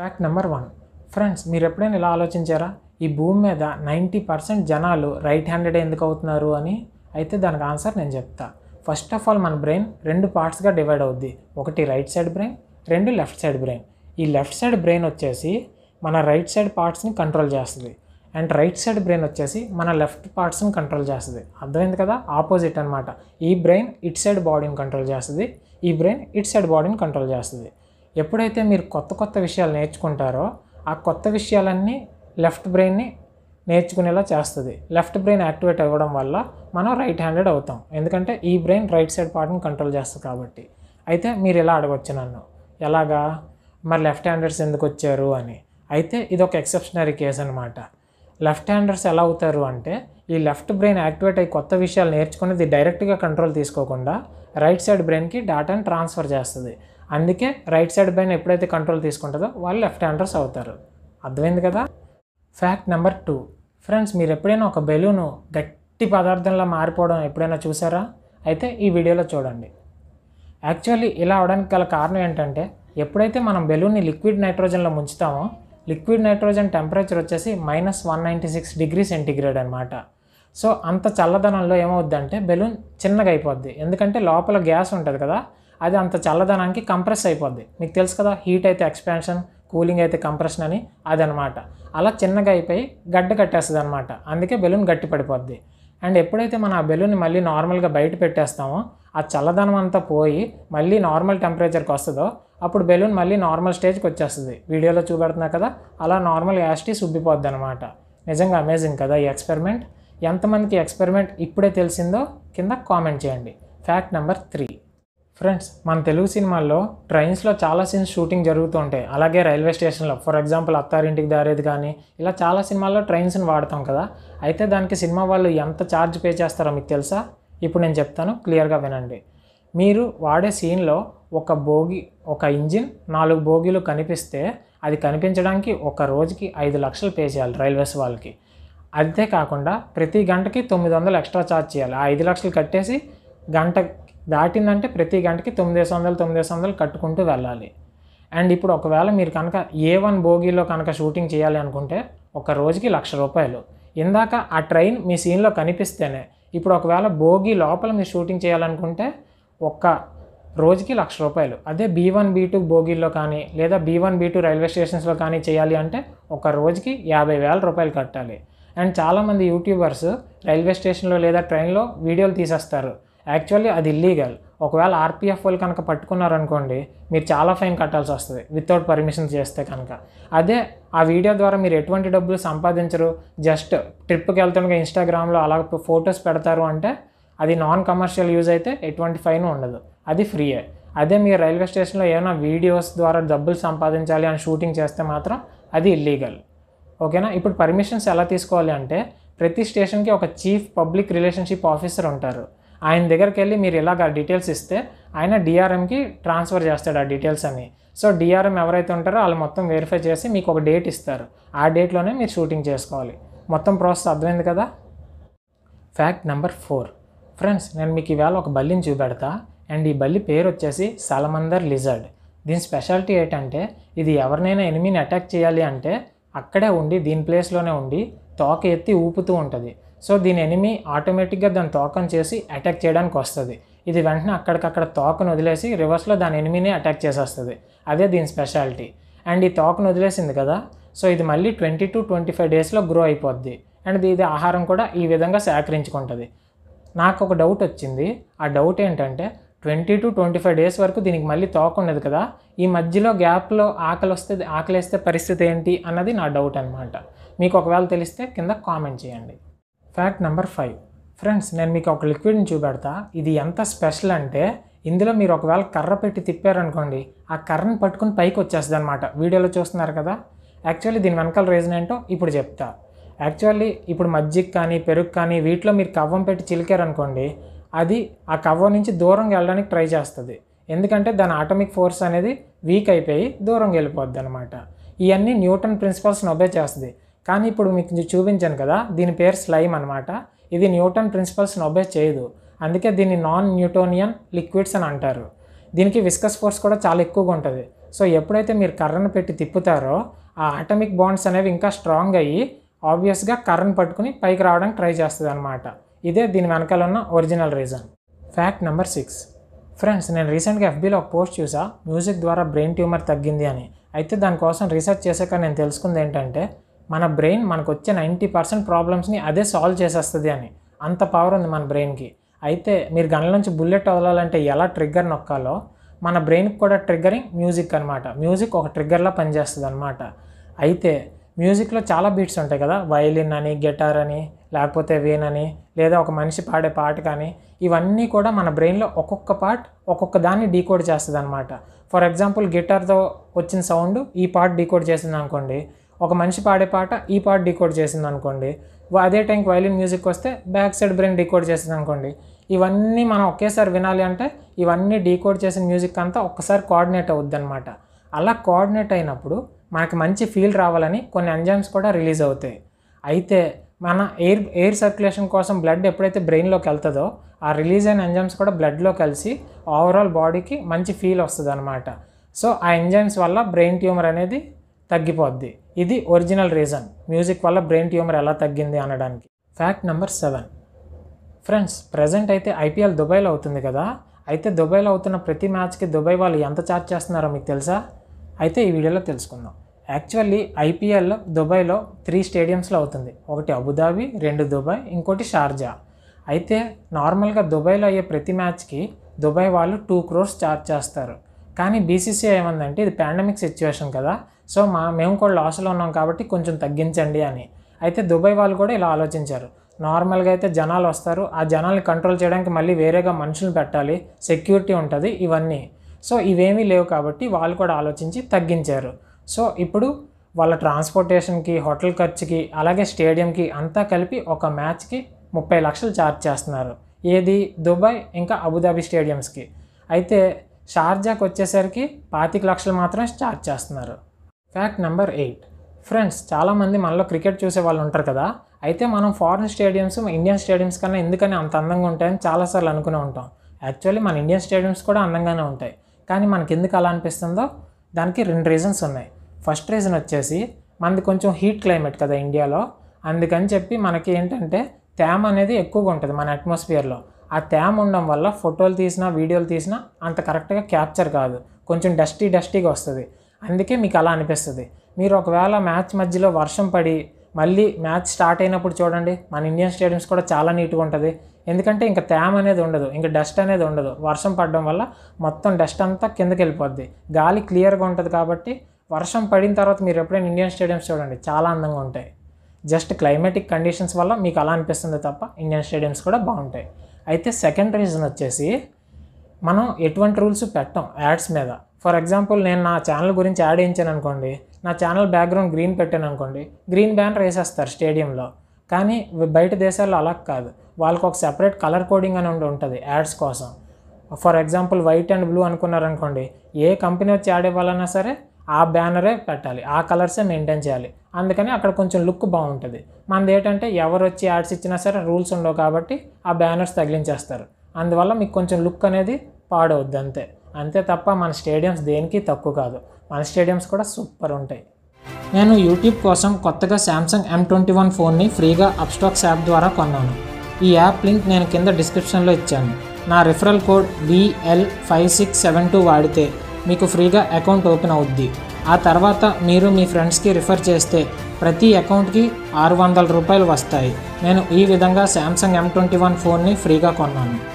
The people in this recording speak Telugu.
ఫ్యాక్ట్ నెంబర్ వన్ ఫ్రెండ్స్ మీరు ఎప్పుడైనా ఇలా ఆలోచించారా ఈ భూమి మీద నైంటీ పర్సెంట్ జనాలు రైట్ హ్యాండెడ్ ఎందుకు అవుతున్నారు అని అయితే దానికి ఆన్సర్ నేను చెప్తా ఫస్ట్ ఆఫ్ ఆల్ మన బ్రెయిన్ రెండు పార్ట్స్గా డివైడ్ అవుద్ది ఒకటి రైట్ సైడ్ బ్రెయిన్ రెండు లెఫ్ట్ సైడ్ బ్రెయిన్ ఈ లెఫ్ట్ సైడ్ బ్రెయిన్ వచ్చేసి మన రైట్ సైడ్ పార్ట్స్ని కంట్రోల్ చేస్తుంది అండ్ రైట్ సైడ్ బ్రెయిన్ వచ్చేసి మన లెఫ్ట్ పార్ట్స్ని కంట్రోల్ చేస్తుంది అర్థమైంది కదా ఆపోజిట్ అనమాట ఈ బ్రెయిన్ ఇట్ సైడ్ బాడీని కంట్రోల్ చేస్తుంది ఈ బ్రెయిన్ ఇట్ సైడ్ బాడీని కంట్రోల్ చేస్తుంది ఎప్పుడైతే మీరు కొత్త కొత్త విషయాలు నేర్చుకుంటారో ఆ కొత్త విషయాలన్నీ లెఫ్ట్ బ్రెయిన్ని నేర్చుకునేలా చేస్తుంది లెఫ్ట్ బ్రెయిన్ యాక్టివేట్ అవ్వడం వల్ల మనం రైట్ హ్యాండెడ్ అవుతాం ఎందుకంటే ఈ బ్రెయిన్ రైట్ సైడ్ పార్ట్ని కంట్రోల్ చేస్తుంది కాబట్టి అయితే మీరు ఇలా అడగొచ్చు నన్ను ఎలాగా మరి లెఫ్ట్ హ్యాండర్స్ ఎందుకు వచ్చారు అని అయితే ఇది ఒక ఎక్సెప్షనరీ కేసు అనమాట లెఫ్ట్ హ్యాండర్స్ ఎలా అవుతారు అంటే ఈ లెఫ్ట్ బ్రెయిన్ యాక్టివేట్ అయ్యి కొత్త విషయాలు నేర్చుకునేది డైరెక్ట్గా కంట్రోల్ తీసుకోకుండా రైట్ సైడ్ బ్రెయిన్కి డేటాను ట్రాన్స్ఫర్ చేస్తుంది అందుకే రైట్ సైడ్ పైన ఎప్పుడైతే కంట్రోల్ తీసుకుంటుందో వాళ్ళు లెఫ్ట్ హ్యాండర్స్ అవుతారు అర్థమైంది కదా ఫ్యాక్ట్ నెంబర్ టూ ఫ్రెండ్స్ మీరు ఎప్పుడైనా ఒక బెలూను గట్టి పదార్థంలో మారిపోవడం ఎప్పుడైనా చూసారా అయితే ఈ వీడియోలో చూడండి యాక్చువల్లీ ఇలా అవడానికి గల కారణం ఏంటంటే ఎప్పుడైతే మనం బెలూన్ని లిక్విడ్ నైట్రోజన్లో ముంచుతామో లిక్విడ్ నైట్రోజన్ టెంపరేచర్ వచ్చేసి minus one ninety six degree centigrade అనమాట సో అంత చల్లదనంలో అంటే బెలూన్ చిన్నగా అయిపోద్ది ఎందుకంటే లోపల గ్యాస్ ఉంటుంది కదా అది అంత చల్లదనానికి కంప్రెస్ అయిపోద్ది మీకు తెలుసు కదా హీట్ అయితే ఎక్స్పాన్షన్ కూలింగ్ అయితే కంప్రెషన్ అని అదనమాట అలా చిన్నగా అయిపోయి గడ్డ కట్టేస్తుంది అనమాట అందుకే బెలూన్ గట్టి పడిపోద్ది అండ్ ఎప్పుడైతే మనం ఆ బెలూన్ మళ్ళీ నార్మల్గా బయట పెట్టేస్తామో ఆ చల్లదనం అంతా పోయి మళ్ళీ నార్మల్ టెంపరేచర్కి వస్తుందో అప్పుడు బెలూన్ మళ్ళీ నార్మల్ స్టేజ్కి వచ్చేస్తుంది వీడియోలో చూపెడుతున్నా కదా అలా నార్మల్ యాస్టీస్ సుబ్బిపోద్ది అనమాట నిజంగా అమేజింగ్ కదా ఈ ఎక్స్పెరిమెంట్ ఎంతమందికి ఎక్స్పెరిమెంట్ ఇప్పుడే తెలిసిందో కింద కామెంట్ చేయండి ఫ్యాక్ట్ నెంబర్ త్రీ ఫ్రెండ్స్ మన తెలుగు సినిమాల్లో ట్రైన్స్లో చాలా సీన్స్ షూటింగ్ జరుగుతూ ఉంటాయి అలాగే రైల్వే స్టేషన్లో ఫర్ ఎగ్జాంపుల్ అత్తారింటికి దారేది కానీ ఇలా చాలా సినిమాల్లో ట్రైన్స్ని వాడతాం కదా అయితే దానికి సినిమా వాళ్ళు ఎంత ఛార్జ్ పే చేస్తారో మీకు తెలుసా ఇప్పుడు నేను చెప్తాను క్లియర్గా వినండి మీరు వాడే సీన్లో ఒక బోగి ఒక ఇంజిన్ నాలుగు బోగీలు కనిపిస్తే అది కనిపించడానికి ఒక రోజుకి ఐదు లక్షలు పే చేయాలి రైల్వేస్ వాళ్ళకి అంతేకాకుండా ప్రతి గంటకి తొమ్మిది వందలు ఎక్స్ట్రా ఛార్జ్ చేయాలి ఆ ఐదు లక్షలు కట్టేసి గంట దాటిందంటే ప్రతి గంటకి తొమ్మిది వందలు తొమ్మిది వందలు కట్టుకుంటూ వెళ్ళాలి అండ్ ఇప్పుడు ఒకవేళ మీరు కనుక ఏ వన్ బోగీలో కనుక షూటింగ్ చేయాలి అనుకుంటే ఒక రోజుకి లక్ష రూపాయలు ఇందాక ఆ ట్రైన్ మీ సీన్లో కనిపిస్తేనే ఇప్పుడు ఒకవేళ భోగి లోపల మీరు షూటింగ్ చేయాలనుకుంటే ఒక్క రోజుకి లక్ష రూపాయలు అదే బీ వన్ బీ టూ బోగిల్లో కానీ లేదా B one B two railway స్టేషన్స్లో కానీ చేయాలి అంటే ఒక రోజుకి యాభై వేల రూపాయలు కట్టాలి అండ్ చాలామంది యూట్యూబర్స్ రైల్వే స్టేషన్లో లేదా ట్రైన్లో వీడియోలు తీసేస్తారు యాక్చువల్లీ అది ఇల్లీగల్ ఒకవేళ ఆర్పిఎఫ్ వాళ్ళు కనుక పట్టుకున్నారనుకోండి మీరు చాలా ఫైన్ కట్టాల్సి వస్తుంది వితౌట్ పర్మిషన్ చేస్తే కనుక అదే ఆ వీడియో ద్వారా మీరు ఎటువంటి డబ్బులు సంపాదించరు జస్ట్ ట్రిప్కి వెళ్తుండగా ఇన్స్టాగ్రామ్లో అలా ఫొటోస్ పెడతారు అంటే అది నాన్ కమర్షియల్ యూజ్ అయితే ఎటువంటి ఫైన్ ఉండదు అది ఫ్రీయే అదే మీరు రైల్వే స్టేషన్లో ఏమైనా వీడియోస్ ద్వారా డబ్బులు సంపాదించాలి అని షూటింగ్ చేస్తే మాత్రం అది ఇల్లీగల్ ఓకేనా ఇప్పుడు పర్మిషన్స్ ఎలా తీసుకోవాలి అంటే ప్రతి స్టేషన్కి ఒక చీఫ్ పబ్లిక్ రిలేషన్షిప్ ఆఫీసర్ ఉంటారు ఆయన దగ్గరికి వెళ్ళి మీరు ఇలాగ డీటెయిల్స్ ఇస్తే ఆయన డిఆర్ఎంకి ట్రాన్స్ఫర్ చేస్తాడు ఆ డీటెయిల్స్ అని సో డిఆర్ఎం ఎవరైతే ఉంటారో వాళ్ళు మొత్తం వెరిఫై చేసి మీకు ఒక డేట్ ఇస్తారు ఆ డేట్లోనే మీరు షూటింగ్ చేసుకోవాలి మొత్తం ప్రాసెస్ అర్థమైంది కదా ఫ్యాక్ట్ నెంబర్ ఫోర్ ఫ్రెండ్స్ నేను మీకు ఈవేళ ఒక బల్లిని చూపెడతా అండ్ ఈ బల్లి పేరు వచ్చేసి సలమందర్ లిజర్డ్ దీని స్పెషాలిటీ ఏంటంటే ఇది ఎవరినైనా ఎనిమిని అటాక్ చేయాలి అంటే అక్కడే ఉండి దీని ప్లేస్లోనే ఉండి తోక ఎత్తి ఊపుతూ ఉంటుంది సో దీని ఎనిమి ఆటోమేటిక్గా దాని తోకను చేసి అటాక్ చేయడానికి వస్తుంది ఇది వెంటనే అక్కడికక్కడ తోకను వదిలేసి రివర్స్లో దాని ఎనిమిని అటాక్ చేసేస్తుంది అదే దీని స్పెషాలిటీ అండ్ ఈ తోకను వదిలేసింది కదా సో ఇది మళ్ళీ ట్వంటీ టు ట్వంటీ ఫైవ్ డేస్లో గ్రో అయిపోద్ది అండ్ ఇది ఆహారం కూడా ఈ విధంగా సేకరించుకుంటుంది నాకు ఒక డౌట్ వచ్చింది ఆ డౌట్ ఏంటంటే twenty to twenty five days వరకు దీనికి మళ్ళీ తోక ఉండదు కదా ఈ మధ్యలో గ్యాప్లో ఆకలి వస్తే వేస్తే పరిస్థితి ఏంటి అన్నది నా డౌట్ అనమాట మీకు ఒకవేళ తెలిస్తే కింద కామెంట్ చేయండి ఫ్యాక్ట్ నెంబర్ ఫైవ్ ఫ్రెండ్స్ నేను మీకు ఒక లిక్విడ్ని చూపెడతా ఇది ఎంత స్పెషల్ అంటే ఇందులో మీరు ఒకవేళ కర్ర పెట్టి తిప్పారనుకోండి ఆ కర్రను పట్టుకుని పైకి వచ్చేస్తుంది అనమాట వీడియోలో చూస్తున్నారు కదా యాక్చువల్లీ దీని వెనకాల రీజన్ ఏంటో ఇప్పుడు చెప్తా యాక్చువల్లీ ఇప్పుడు మజ్జిగ కానీ పెరుగు కానీ వీటిలో మీరు కవ్వం పెట్టి చిలికారనుకోండి అది ఆ కవ్వం నుంచి దూరంగా వెళ్ళడానికి ట్రై చేస్తుంది ఎందుకంటే దాని ఆటమిక్ ఫోర్స్ అనేది వీక్ అయిపోయి దూరంగా వెళ్ళిపోద్ది అనమాట ఇవన్నీ న్యూటన్ ప్రిన్సిపల్స్ని ఒబే చేస్తుంది కానీ ఇప్పుడు మీకు చూపించాను కదా దీని పేరు స్లైమ్ అనమాట ఇది న్యూటన్ ప్రిన్సిపల్స్ని ఒబే చేయదు అందుకే దీన్ని నాన్ న్యూటోనియన్ లిక్విడ్స్ అని అంటారు దీనికి విస్కస్ ఫోర్స్ కూడా చాలా ఎక్కువగా ఉంటుంది సో ఎప్పుడైతే మీరు కర్రను పెట్టి తిప్పుతారో ఆ అటమిక్ బాండ్స్ అనేవి ఇంకా స్ట్రాంగ్ అయ్యి ఆబ్వియస్గా కర్రను పట్టుకుని పైకి రావడానికి ట్రై చేస్తుంది అనమాట ఇదే దీని వెనకాల ఉన్న original reason fact number six friends నేను రీసెంట్గా ఎఫ్బీలో ఒక పోస్ట్ చూసా మ్యూజిక్ ద్వారా బ్రెయిన్ ట్యూమర్ తగ్గింది అని అయితే దానికోసం రీసెర్చ్ చేశాక నేను తెలుసుకుంది ఏంటంటే మన బ్రెయిన్ మనకు వచ్చే నైంటీ పర్సెంట్ ప్రాబ్లమ్స్ని అదే సాల్వ్ చేసేస్తుంది అని అంత పవర్ ఉంది మన బ్రెయిన్కి అయితే మీరు గన్ల నుంచి బుల్లెట్ వదలాలంటే ఎలా ట్రిగ్గర్ నొక్కాలో మన బ్రెయిన్కి కూడా ట్రిగ్గరింగ్ మ్యూజిక్ అనమాట మ్యూజిక్ ఒక ట్రిగ్గర్లా పనిచేస్తుంది అనమాట అయితే మ్యూజిక్లో చాలా బీట్స్ ఉంటాయి కదా వయలిన్ అని గిటార్ అని లేకపోతే వీన్ అని లేదా ఒక మనిషి పాడే పాట కానీ ఇవన్నీ కూడా మన బ్రెయిన్లో ఒక్కొక్క పార్ట్ ఒక్కొక్క దాన్ని డీకోడ్ చేస్తుంది అనమాట ఫర్ ఎగ్జాంపుల్ గిటార్తో వచ్చిన సౌండ్ ఈ పార్ట్ డీకోడ్ చేసింది అనుకోండి ఒక మనిషి పాడే పాట ఈ పాట డీకోడ్ చేసింది అనుకోండి అదే టైంకి వైలిన్ మ్యూజిక్ వస్తే బ్యాక్ సైడ్ బ్రెయిన్ డీకోడ్ చేసింది అనుకోండి ఇవన్నీ మనం ఒకేసారి వినాలి అంటే ఇవన్నీ డీకోడ్ చేసిన మ్యూజిక్ అంతా ఒక్కసారి కోఆర్డినేట్ అవుద్ది అనమాట అలా కోఆర్డినేట్ అయినప్పుడు మనకి మంచి ఫీల్ రావాలని కొన్ని ఎంజైమ్స్ కూడా రిలీజ్ అవుతాయి అయితే మన ఎయిర్ ఎయిర్ సర్క్యులేషన్ కోసం బ్లడ్ ఎప్పుడైతే బ్రెయిన్లోకి వెళ్తుందో ఆ రిలీజ్ అయిన ఎంజైమ్స్ కూడా బ్లడ్లో కలిసి ఓవరాల్ బాడీకి మంచి ఫీల్ వస్తుంది అనమాట సో ఆ ఎంజైమ్స్ వల్ల బ్రెయిన్ ట్యూమర్ అనేది తగ్గిపోద్ది ఇది ఒరిజినల్ రీజన్ మ్యూజిక్ వల్ల బ్రెయిన్ ట్యూమర్ ఎలా తగ్గింది అనడానికి fact number seven friends present అయితే ఐపీఎల్ దుబాయ్లో అవుతుంది కదా అయితే దుబాయ్లో అవుతున్న ప్రతి మ్యాచ్కి దుబాయ్ వాళ్ళు ఎంత ఛార్జ్ చేస్తున్నారో మీకు తెలుసా అయితే ఈ వీడియోలో తెలుసుకుందాం యాక్చువల్లీ ఐపీఎల్ దుబాయ్లో త్రీ స్టేడియంస్లో అవుతుంది ఒకటి అబుదాబి రెండు దుబాయ్ ఇంకోటి షార్జా అయితే నార్మల్గా దుబాయ్లో అయ్యే ప్రతి మ్యాచ్కి దుబాయ్ వాళ్ళు టూ క్రోర్స్ ఛార్జ్ చేస్తారు కానీ బీసీసీఐ ఏమందంటే ఇది పాండమిక్ సిచ్యువేషన్ కదా సో మా మేము కూడా లాస్లో ఉన్నాం కాబట్టి కొంచెం తగ్గించండి అని అయితే దుబాయ్ వాళ్ళు కూడా ఇలా ఆలోచించారు నార్మల్గా అయితే జనాలు వస్తారు ఆ జనాల్ని కంట్రోల్ చేయడానికి మళ్ళీ వేరేగా మనుషులు పెట్టాలి సెక్యూరిటీ ఉంటుంది ఇవన్నీ సో ఇవేమీ లేవు కాబట్టి వాళ్ళు కూడా ఆలోచించి తగ్గించారు సో ఇప్పుడు వాళ్ళ ట్రాన్స్పోర్టేషన్కి హోటల్ ఖర్చుకి అలాగే స్టేడియంకి అంతా కలిపి ఒక మ్యాచ్కి ముప్పై లక్షలు ఛార్జ్ చేస్తున్నారు ఏది దుబాయ్ ఇంకా అబుదాబి స్టేడియంస్కి అయితే షార్జాకి వచ్చేసరికి పాతిక లక్షలు మాత్రమే ఛార్జ్ చేస్తున్నారు ఫ్యాక్ట్ నెంబర్ ఎయిట్ ఫ్రెండ్స్ చాలామంది మనలో క్రికెట్ చూసే వాళ్ళు ఉంటారు కదా అయితే మనం ఫారిన్ స్టేడియమ్స్ ఇండియన్ స్టేడియమ్స్ కన్నా ఎందుకని అంత అందంగా ఉంటాయని చాలాసార్లు అనుకునే ఉంటాం యాక్చువల్లీ మన ఇండియన్ స్టేడియమ్స్ కూడా అందంగానే ఉంటాయి కానీ మనకి ఎందుకు అలా అనిపిస్తుందో దానికి రెండు రీజన్స్ ఉన్నాయి ఫస్ట్ రీజన్ వచ్చేసి మనది కొంచెం హీట్ క్లైమేట్ కదా ఇండియాలో అందుకని చెప్పి మనకి ఏంటంటే తేమ అనేది ఎక్కువగా ఉంటుంది మన అట్మాస్ఫియర్లో ఆ తేమ ఉండడం వల్ల ఫోటోలు తీసినా వీడియోలు తీసినా అంత కరెక్ట్గా క్యాప్చర్ కాదు కొంచెం డస్టీ డస్టీగా వస్తుంది అందుకే మీకు అలా అనిపిస్తుంది మీరు ఒకవేళ మ్యాచ్ మధ్యలో వర్షం పడి మళ్ళీ మ్యాచ్ స్టార్ట్ అయినప్పుడు చూడండి మన ఇండియన్ స్టేడియంస్ కూడా చాలా నీట్గా ఉంటుంది ఎందుకంటే ఇంకా తేమ అనేది ఉండదు ఇంకా డస్ట్ అనేది ఉండదు వర్షం పడడం వల్ల మొత్తం డస్ట్ అంతా కిందకి వెళ్ళిపోద్ది గాలి క్లియర్గా ఉంటుంది కాబట్టి వర్షం పడిన తర్వాత మీరు ఎప్పుడైనా ఇండియన్ స్టేడియంస్ చూడండి చాలా అందంగా ఉంటాయి జస్ట్ క్లైమాటిక్ కండిషన్స్ వల్ల మీకు అలా అనిపిస్తుంది తప్ప ఇండియన్ స్టేడియంస్ కూడా బాగుంటాయి అయితే సెకండ్ రీజన్ వచ్చేసి మనం ఎటువంటి రూల్స్ పెట్టాం యాడ్స్ మీద ఫర్ ఎగ్జాంపుల్ నేను నా ఛానల్ గురించి యాడ్ చేయించాను అనుకోండి నా ఛానల్ బ్యాక్గ్రౌండ్ గ్రీన్ పెట్టాను అనుకోండి గ్రీన్ బ్యానర్ వేసేస్తారు స్టేడియంలో కానీ బయట దేశాల్లో అలా కాదు వాళ్ళకు ఒక సెపరేట్ కలర్ కోడింగ్ అని ఉంటుంది యాడ్స్ కోసం for example white and blue అనుకున్నారనుకోండి ఏ కంపెనీ వచ్చి యాడ్ ఇవ్వాలన్నా సరే ఆ బ్యానరే పెట్టాలి ఆ కలర్సే మెయింటైన్ చేయాలి అందుకని అక్కడ కొంచెం లుక్ బాగుంటుంది మనది ఏంటంటే ఎవరు వచ్చి యాడ్స్ ఇచ్చినా సరే రూల్స్ ఉండవు కాబట్టి ఆ బ్యానర్స్ తగిలించేస్తారు అందువల్ల మీకు కొంచెం లుక్ అనేది పాడవద్దు అంతే అంతే తప్ప మన స్టేడియంస్ దేనికి తక్కువ కాదు మన స్టేడియంస్ కూడా సూపర్ ఉంటాయి నేను యూట్యూబ్ కోసం కొత్తగా శాంసంగ్ ఎం ట్వంటీ వన్ ఫోన్ని ఫ్రీగా అప్స్టాక్స్ యాప్ ద్వారా కొన్నాను ఈ యాప్ లింక్ నేను కింద డిస్క్రిప్షన్లో ఇచ్చాను నా referral code BL five six seven two వాడితే మీకు ఫ్రీగా అకౌంట్ ఓపెన్ అవుద్ది ఆ తర్వాత మీరు మీ ఫ్రెండ్స్కి రిఫర్ చేస్తే ప్రతి అకౌంట్కి ఆరు వందల రూపాయలు వస్తాయి నేను ఈ విధంగా శాంసంగ్ ఎం ట్వంటీ వన్ ఫోన్ని ఫ్రీగా కొన్నాను